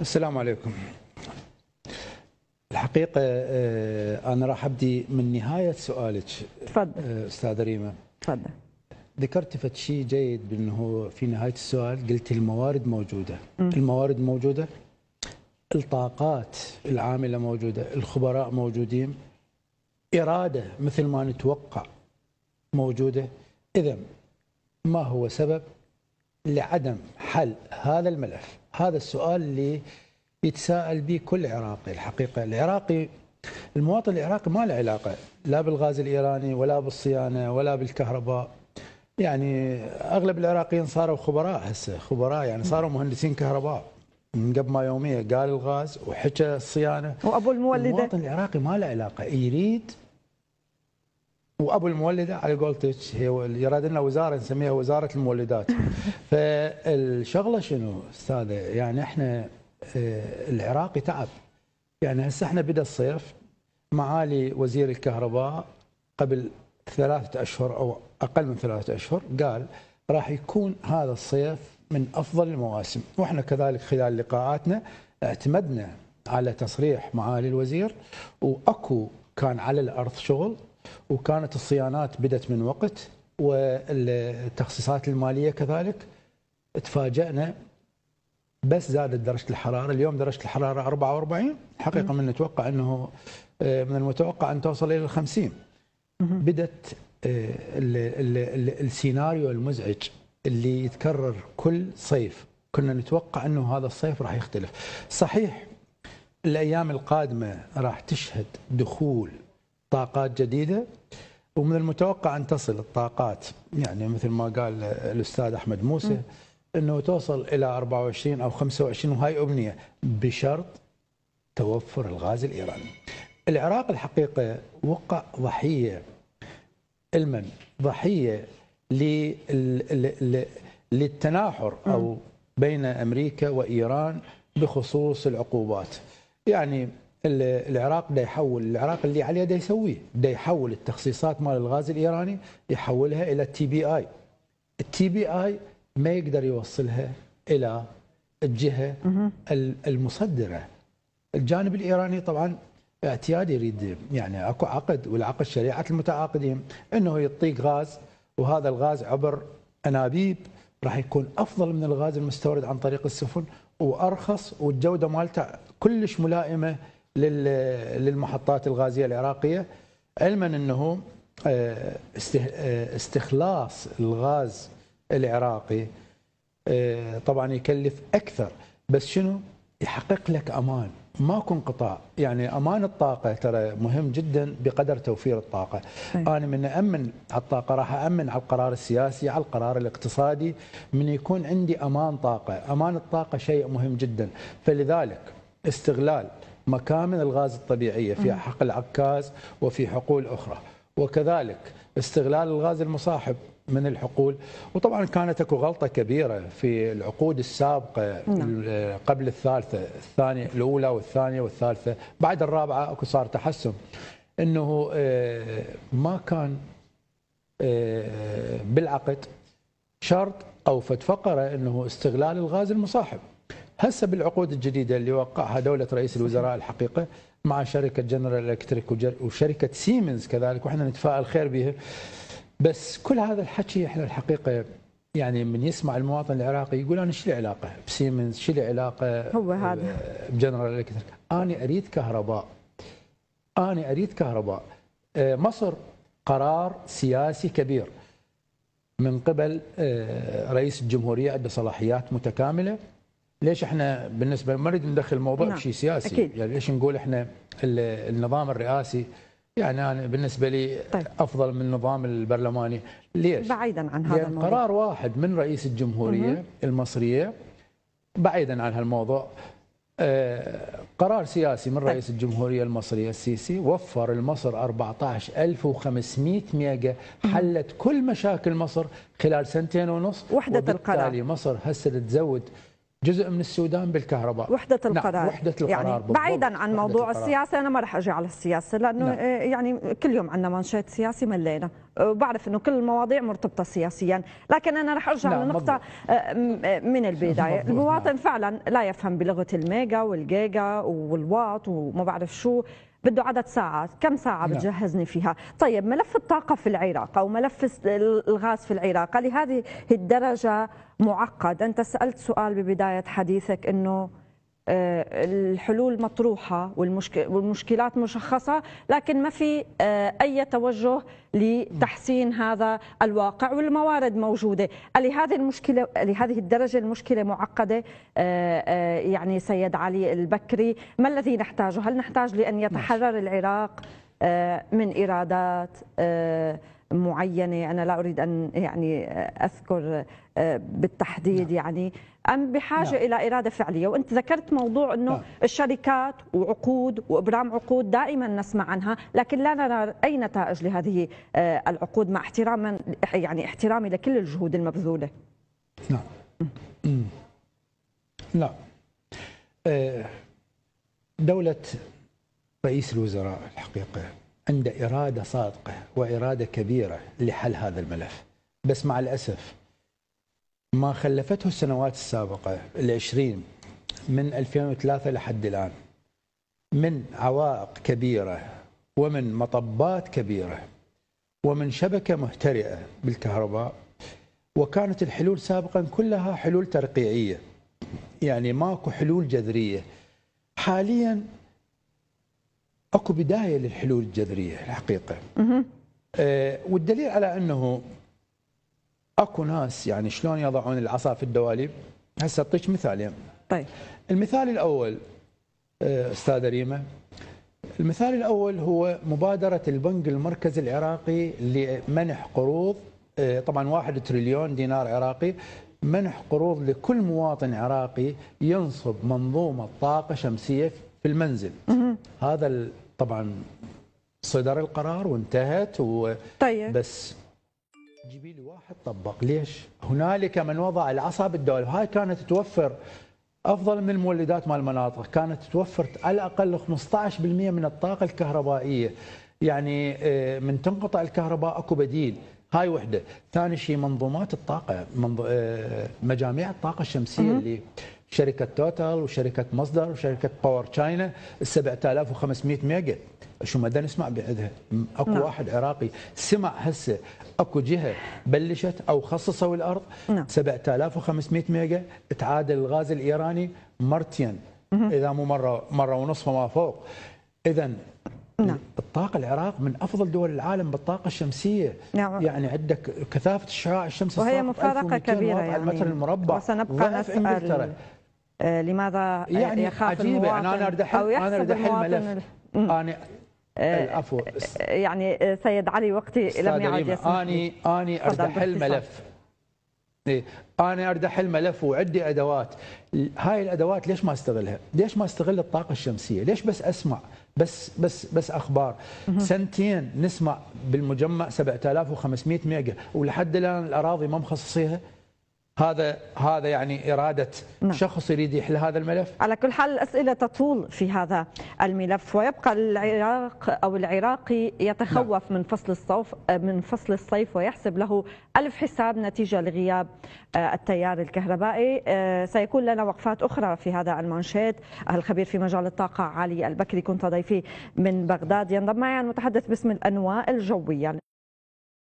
السلام عليكم الحقيقة آه، أنا راح أبدي من نهاية سؤالك تفضل آه، أستاذة ريما تفضل ذكرت فد شيء جيد بأنه في نهاية السؤال قلت الموارد موجودة م. الموارد موجودة الطاقات العاملة موجودة الخبراء موجودين إرادة مثل ما نتوقع موجودة إذا ما هو سبب لعدم حل هذا الملف هذا السؤال اللي يتساءل به كل عراقي الحقيقه العراقي المواطن العراقي ما له علاقه لا بالغاز الايراني ولا بالصيانه ولا بالكهرباء يعني اغلب العراقيين صاروا خبراء هسه خبراء يعني صاروا مهندسين كهرباء من قبل ما يوميه قال الغاز وحكى الصيانه وابو المولده المواطن العراقي ما له علاقه يريد وابو المولده على قولتك يراد لنا وزاره نسميها وزاره المولدات. فالشغله شنو استاذه يعني احنا آه، العراقي تعب يعني هسه احنا بدا الصيف معالي وزير الكهرباء قبل ثلاثة أشهر أو أقل من ثلاثة أشهر قال راح يكون هذا الصيف من أفضل المواسم وإحنا كذلك خلال لقاءاتنا اعتمدنا على تصريح معالي الوزير وأكو كان على الأرض شغل وكانت الصيانات بدت من وقت والتخصيصات الماليه كذلك تفاجئنا بس زادت درجه الحراره اليوم درجه الحراره 44 حقيقه من نتوقع انه آه، من المتوقع ان توصل الى 50 بدت آه، السيناريو المزعج اللي يتكرر كل صيف كنا نتوقع انه هذا الصيف راح يختلف صحيح الايام القادمه راح تشهد دخول طاقات جديده ومن المتوقع ان تصل الطاقات يعني مثل ما قال الاستاذ احمد موسى انه توصل الى 24 او 25 وهاي امنيه بشرط توفر الغاز الايراني. العراق الحقيقه وقع ضحيه المن ضحيه للتناحر او بين امريكا وايران بخصوص العقوبات. يعني العراق بده يحول العراق اللي عليه بده يسويه بده يحول التخصيصات مال الغاز الايراني يحولها الى التي بي اي التي بي اي ما يقدر يوصلها الى الجهه المصدره الجانب الايراني طبعا اعتياد يريد يعني اكو عقد والعقد شريعه المتعاقدين انه يعطيك غاز وهذا الغاز عبر انابيب راح يكون افضل من الغاز المستورد عن طريق السفن وارخص والجوده مالته كلش ملائمه للمحطات الغازيه العراقيه علما انه آه، آه، استخلاص الغاز العراقي آه، طبعا يكلف اكثر بس شنو يحقق لك امان ماكو انقطاع يعني امان الطاقه ترى مهم جدا بقدر توفير الطاقه أي. انا من امن على الطاقه راح امن على القرار السياسي على القرار الاقتصادي من يكون عندي امان طاقه امان الطاقه شيء مهم جدا فلذلك استغلال مكامن الغاز الطبيعية في حقل عكاز وفي حقول أخرى وكذلك استغلال الغاز المصاحب من الحقول وطبعا كانت اكو غلطه كبيره في العقود السابقه نعم. قبل الثالثه الثانيه الاولى والثانيه والثالثه بعد الرابعه اكو صار تحسن انه آه، ما كان آه، بالعقد شرط او فقره انه استغلال الغاز المصاحب هسه بالعقود الجديده اللي وقعها دوله رئيس الوزراء الحقيقه مع شركه جنرال الكتريك وشركه سيمنز كذلك واحنا نتفائل خير بها بس كل هذا الحكي احنا الحقيقه يعني من يسمع المواطن العراقي يقول انا شو العلاقه بسيمنز شو العلاقه هو هذا بجنرال الكتريك انا اريد كهرباء انا اريد كهرباء آه، مصر قرار سياسي كبير من قبل آه، رئيس الجمهوريه عنده صلاحيات متكامله ليش احنا بالنسبه ما نريد ندخل الموضوع نعم. بشيء سياسي أكيد. يعني ليش نقول احنا النظام الرئاسي يعني انا بالنسبه لي طيب. افضل من النظام البرلماني ليش بعيدا عن هذا الموضوع قرار واحد من رئيس الجمهوريه مه. المصريه بعيدا عن هالموضوع آه، قرار سياسي من طيب. رئيس الجمهوريه المصريه السيسي وفر لمصر 14500 ميجا حلت كل مشاكل مصر خلال سنتين ونص وحده القرار وبالتالي مصر هسه تزود جزء من السودان بالكهرباء وحدة نعم، القرار نعم وحدة يعني القرار يعني بعيدا عن موضوع القرار. السياسة أنا ما راح أجي على السياسة لأنه نعم. آه، يعني كل يوم عندنا منشات سياسي ملينا وبعرف أه، أنه كل المواضيع مرتبطة سياسيا لكن أنا راح أرجع نعم لنقطة أه، من البداية المواطن نعم. فعلا لا يفهم بلغة الميجا والجيجا والواط وما بعرف شو بده عدد ساعات كم ساعة نعم. بتجهزني فيها طيب ملف الطاقة في العراق أو ملف الغاز في العراق لهذه الدرجة معقد أنت سألت سؤال ببداية حديثك أنه آه، الحلول مطروحة والمشكلات مشخصة لكن ما في آه، أي توجه لتحسين هذا الواقع والموارد موجودة لهذه المشكلة لهذه الدرجة المشكلة معقدة آه، يعني سيد علي البكري ما الذي نحتاجه هل نحتاج لأن يتحرر العراق من إيرادات معينه انا لا اريد ان يعني اذكر آه، بالتحديد نعم. يعني ام بحاجه نعم. الى اراده فعليه وانت ذكرت موضوع انه نعم. الشركات وعقود وابرام عقود دائما نسمع عنها لكن لا نرى اي نتائج لهذه آه، العقود مع احتراما يعني احترامي لكل الجهود المبذوله نعم لا نعم. آه، دولة رئيس الوزراء الحقيقة عنده إرادة صادقة وإرادة كبيرة لحل هذا الملف بس مع الأسف ما خلفته السنوات السابقة العشرين من 2003 لحد الآن من عوائق كبيرة ومن مطبات كبيرة ومن شبكة مهترئة بالكهرباء وكانت الحلول سابقا كلها حلول ترقيعية يعني ماكو حلول جذرية حاليا اكو بدايه للحلول الجذريه الحقيقه آه والدليل على انه اكو ناس يعني شلون يضعون العصا في الدواليب هسه اعطيك مثالين يعني. طيب المثال الاول آه، استاذه ريما المثال الاول هو مبادره البنك المركزي العراقي لمنح قروض آه، طبعا واحد تريليون دينار عراقي منح قروض لكل مواطن عراقي ينصب منظومه طاقه شمسيه في المنزل هذا طبعا صدر القرار وانتهت و... طيب بس جيبي لي واحد طبق ليش؟ هنالك من وضع العصا بالدوله هاي كانت توفر افضل من المولدات مال المناطق كانت توفر على الاقل 15% من الطاقه الكهربائيه يعني آه، من تنقطع الكهرباء اكو بديل هاي وحده، ثاني شيء منظومات الطاقه منظ... آه، مجاميع الطاقه الشمسيه اللي شركه توتال وشركه مصدر وشركه باور تشاينا 7500 ميجا شو ما نسمع بعدها اكو نعم. واحد عراقي سمع هسه اكو جهه بلشت او خصصوا الارض نعم. 7500 ميجا تعادل الغاز الايراني مرتين اذا مو مره مره ونصف وما فوق اذا نعم. الطاقة العراق من أفضل دول العالم بالطاقة الشمسية نعم. يعني عندك كثافة الشعاع الشمس وهي مفارقة كبيرة يعني على المتر المربع وسنبقى نسأل آه، لماذا يعني يخاف عجيبة المواطن يعني أنا أريد أو يحسب المواطن أنا آه، العفو آه، يعني سيد علي وقتي لم يعد يسمح أني أني أريد أحل ملف إيه، انا اريد احل ملف وعندي ادوات هاي الادوات ليش ما استغلها ليش ما استغل الطاقه الشمسيه ليش بس اسمع بس بس بس اخبار سنتين نسمع بالمجمع 7500 ميجا ولحد الان الاراضي ما مخصصيها هذا هذا يعني اراده نعم. شخص يريد يحل هذا الملف على كل حال الاسئله تطول في هذا الملف ويبقى العراق او العراقي يتخوف نعم. من فصل الصيف من فصل الصيف ويحسب له الف حساب نتيجه لغياب آه، التيار الكهربائي آه، سيكون لنا وقفات اخرى في هذا المانشيت الخبير في مجال الطاقه علي البكري كنت ضيفي من بغداد ينضم معي المتحدث باسم الانواء الجويه